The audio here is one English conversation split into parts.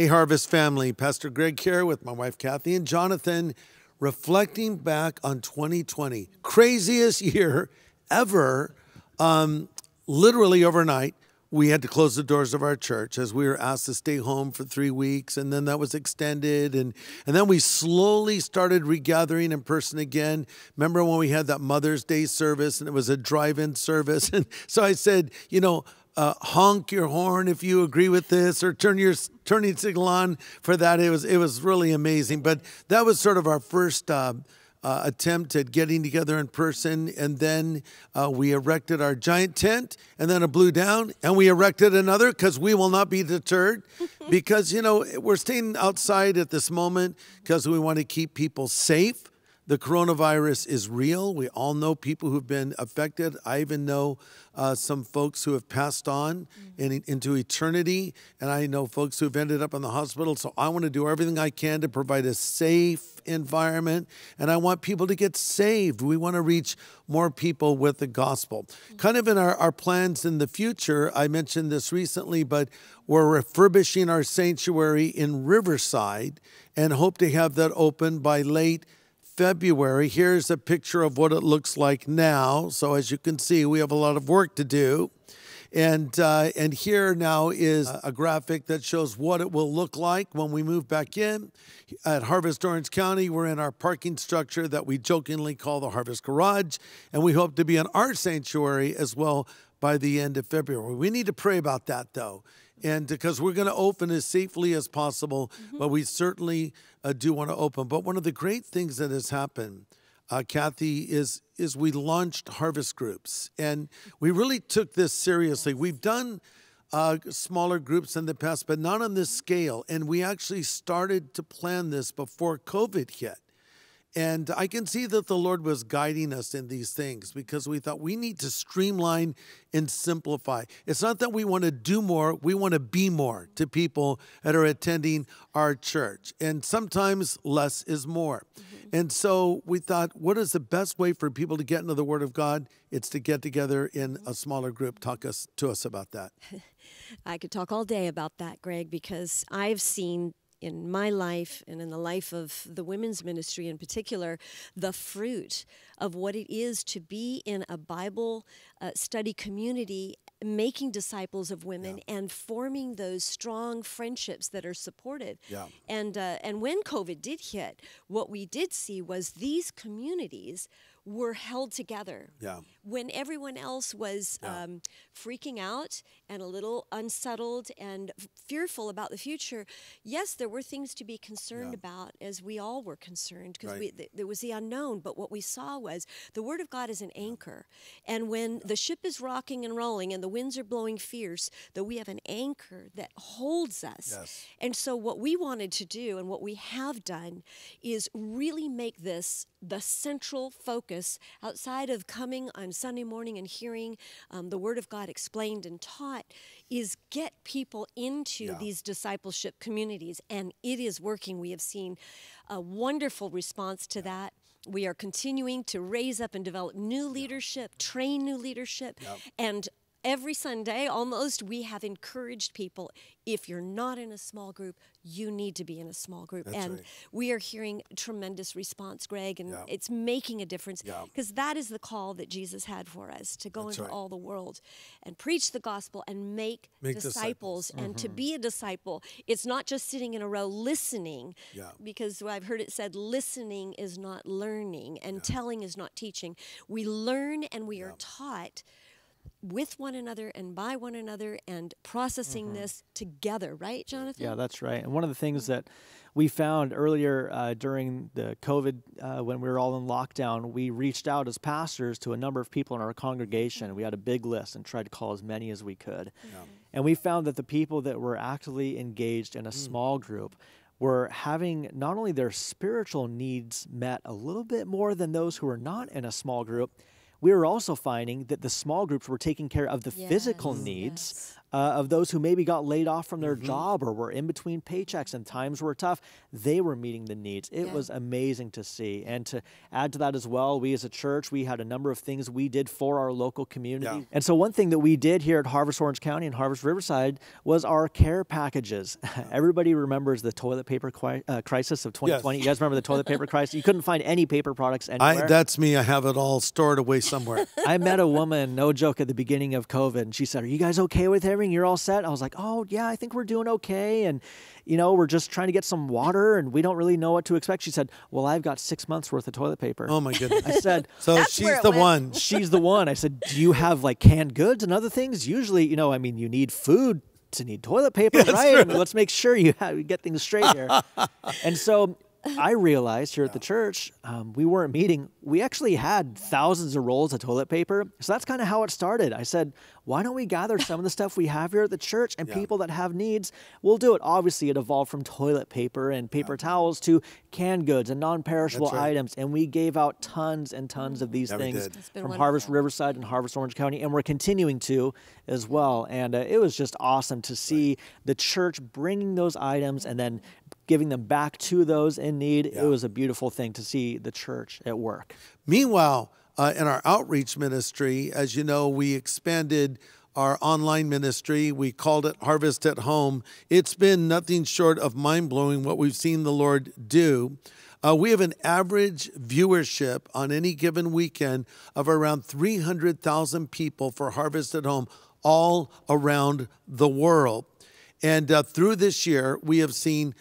Hey, Harvest family, Pastor Greg here with my wife Kathy and Jonathan, reflecting back on 2020, craziest year ever. Um, literally overnight, we had to close the doors of our church as we were asked to stay home for three weeks, and then that was extended, and and then we slowly started regathering in person again. Remember when we had that Mother's Day service and it was a drive-in service, and so I said, you know uh, honk your horn if you agree with this, or turn your turning signal on for that. It was it was really amazing. But that was sort of our first. Uh, uh, attempt at getting together in person, and then uh, we erected our giant tent, and then it blew down, and we erected another because we will not be deterred, because you know we're staying outside at this moment because we want to keep people safe the coronavirus is real. We all know people who've been affected. I even know uh, some folks who have passed on mm-hmm. in, into eternity, and I know folks who've ended up in the hospital. So I want to do everything I can to provide a safe environment, and I want people to get saved. We want to reach more people with the gospel. Mm-hmm. Kind of in our, our plans in the future, I mentioned this recently, but we're refurbishing our sanctuary in Riverside and hope to have that open by late February. Here's a picture of what it looks like now. So as you can see, we have a lot of work to do. And, uh, and here now is a graphic that shows what it will look like when we move back in. At Harvest Orange County, we're in our parking structure that we jokingly call the Harvest Garage, and we hope to be in our sanctuary as well by the end of February. We need to pray about that, though and because we're going to open as safely as possible, mm-hmm. but we certainly uh, do want to open. But one of the great things that has happened, uh, Kathy, is is we launched harvest groups, and we really took this seriously. We've done. Uh, smaller groups in the past, but not on this mm-hmm. scale. And we actually started to plan this before COVID hit. And I can see that the Lord was guiding us in these things because we thought we need to streamline and simplify. It's not that we want to do more, we want to be more to people that are attending our church. And sometimes less is more. Mm-hmm. And so we thought, what is the best way for people to get into the Word of God? It's to get together in a mm-hmm. smaller group. Talk us to us about that. I could talk all day about that, Greg, because I've seen in my life and in the life of the women's ministry in particular the fruit of what it is to be in a Bible uh, study community making disciples of women yeah. and forming those strong friendships that are supported. Yeah. And uh, and when COVID did hit, what we did see was these communities were held together. Yeah when everyone else was yeah. um, freaking out and a little unsettled and fearful about the future, yes, there were things to be concerned yeah. about as we all were concerned because right. th there was the unknown. But what we saw was the Word of God is an anchor. And when the ship is rocking and rolling and the winds are blowing fierce, that we have an anchor that holds us. Yes. And so, what we wanted to do and what we have done is really make this the central focus outside of coming on Sunday morning and hearing um, the Word of God explained and taught is get people into yeah. these discipleship communities. And it is working. We have seen a wonderful response to yeah. that. We are continuing to raise up and develop new leadership, yeah. train new leadership, and every Sunday almost we have encouraged people if you're not in a small group, you need to be in a small group. That's and right. we are hearing tremendous response, Greg, and yeah. it's making a difference because yeah. that is the call that Jesus had for us to go That's into right. all the world and preach the gospel and make, make disciples. disciples. And mm -hmm. to mm-hmm. be a disciple, it's not just sitting in a row listening yeah. because I've heard it said listening is not learning and telling is not teaching. We learn and we are taught with one another and by one another and processing mm -hmm. this together, right, Jonathan? Yeah, that's right. And one of the things that we found earlier uh, during the COVID, uh, when we were all in lockdown, we reached out as pastors to a number of people in our congregation. Mm -hmm. We had a big list and tried to call as many as we could. And we found that the people that were actively engaged in a mm. small group were having not only their spiritual needs met a little bit more than those who were not in a small group we were also finding that the small groups were taking care of the yes, physical needs yes uh, of those who maybe got laid off from their mm-hmm. job or were in between paychecks and times were tough, they were meeting the needs. It yeah. was amazing to see. And to add to that as well, we as a church, we had a number of things we did for our local community. Yeah. And so, one thing that we did here at Harvest Orange County and Harvest Riverside was our care packages. Yeah. Everybody remembers the toilet paper qui- uh, crisis of 2020. Yes. You guys remember the toilet paper crisis? You couldn't find any paper products anywhere. I, that's me. I have it all stored away somewhere. I met a woman, no joke, at the beginning of COVID, and she said, Are you guys okay with it? hiring. You're all set. I was like, oh, yeah, I think we're doing okay. And, you know, we're just trying to get some water and we don't really know what to expect. She said, well, I've got six months worth of toilet paper. Oh, my goodness. I said, so she's the went. one. She's the one. I said, do you have like canned goods and other things? Usually, you know, I mean, you need food to need toilet paper, right? let's make sure you have, get things straight here. and so I realized here at the church, um, we weren't meeting. We actually had thousands of rolls of toilet paper. So that's kind of how it started. I said, why don't we gather some of the stuff we have here at the church and yeah. people that have needs? We'll do it. Obviously, it evolved from toilet paper and paper yeah. towels to canned goods and non perishable right. items. And we gave out tons and tons of these yeah, things from Harvest Riverside and Harvest Orange County. And we're continuing to as well. And uh, it was just awesome to see right. the church bringing those items and then giving them back to those in need. It was a beautiful thing to see the church at work. Meanwhile, uh, in our outreach ministry. As you know, we expanded our online ministry. We called it Harvest at Home. It's been nothing short of mind blowing what we've seen the Lord do. Uh, we have an average viewership on any given weekend of around 300,000 people for Harvest at Home all around the world. And uh, through this year, we have seen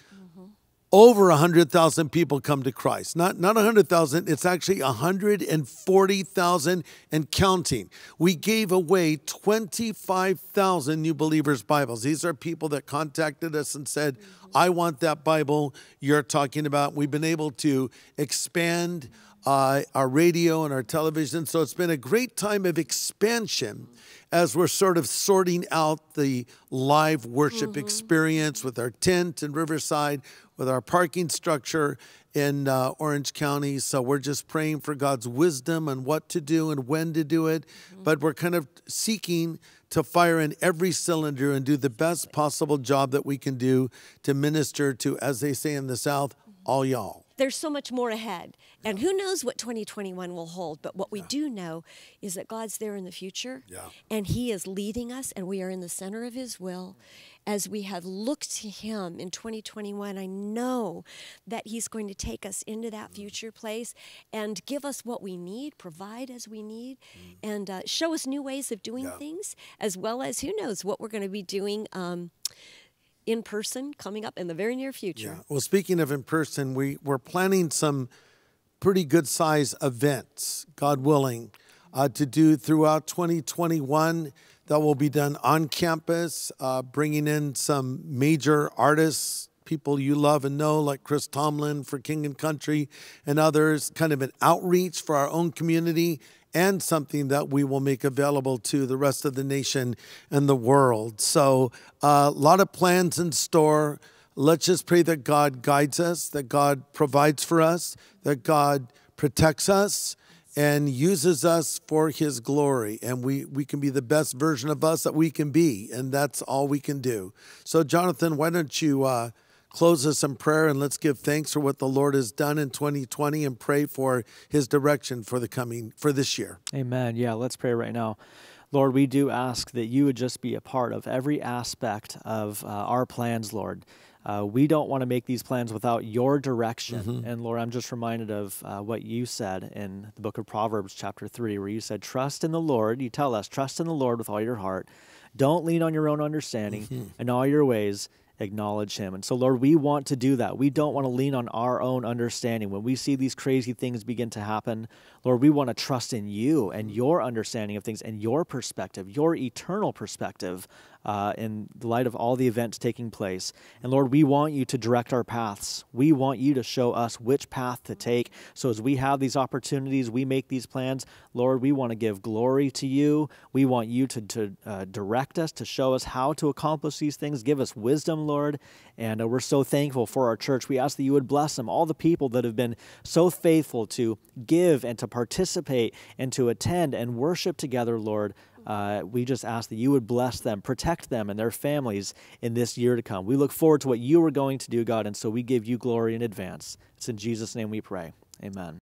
over 100,000 people come to Christ. Not, not 100,000, it's actually 140,000 and counting. We gave away 25,000 new believers' Bibles. These are people that contacted us and said, I want that Bible you're talking about. We've been able to expand uh, our radio and our television. So it's been a great time of expansion as we're sort of sorting out the live worship mm -hmm. experience with our tent in Riverside, with our parking structure in uh, Orange County. So we're just praying for God's wisdom and what to do and when to do it. Mm -hmm. But we're kind of seeking to fire in every cylinder and do the best possible job that we can do to minister to, as they say in the South, mm -hmm. all y'all there's so much more ahead. Yeah. And who knows what 2021 will hold. But what we do know is that God's there in the future. Yeah. And He is leading us, and we are in the center of His will. As we have looked to Him in 2021, I know that He's going to take us into that mm. future place and give us what we need, provide as we need, mm. and uh, show us new ways of doing things, as well as who knows what we're going to be doing. Um, in person coming up in the very near future. Yeah. Well, speaking of in person, we, we're planning some pretty good size events, God willing, uh, to do throughout 2021 that will be done on campus, uh, bringing in some major artists, people you love and know, like Chris Tomlin for King and Country and others, kind of an outreach for our own community and something that we will make available to the rest of the nation and the world. So, a uh, lot of plans in store. Let's just pray that God guides us, that God provides for us, that God protects us and uses us for his glory. And we, we can be the best version of us that we can be. And that's all we can do. So, Jonathan, why don't you? Uh, close us in prayer and let's give thanks for what the Lord has done in 2020 and pray for his direction for the coming for this year. Amen. Yeah, let's pray right now. Lord, we do ask that you would just be a part of every aspect of uh, our plans, Lord. Uh, we don't want to make these plans without your direction. Mm-hmm. And Lord, I'm just reminded of uh, what you said in the book of Proverbs, chapter 3, where you said, Trust in the Lord. You tell us, trust in the Lord with all your heart. Don't lean on your own understanding. Mm-hmm. In all your ways, acknowledge him. And so, Lord, we want to do that. We don't want to lean on our own understanding. When we see these crazy things begin to happen, Lord, we want to trust in you and mm. your understanding of things and your perspective, your eternal perspective uh, in light of all the events taking place. And Lord, we want you to direct our paths. We want you to show us which path to take. So as we have these opportunities, we make these plans. Lord, we want to give glory to you. We want you to, to uh, direct us, to show us how to accomplish these things. Give us wisdom, Lord. And uh, we're so thankful for our church. We ask that you would bless them, all the people that have been so faithful to give and to participate and to attend and worship together, Lord. Uh, we just ask that you would bless them, protect them and their families in this year to come. We look forward to what you are going to do, God, and so we give you glory in advance. It's in Jesus' name we pray. Amen.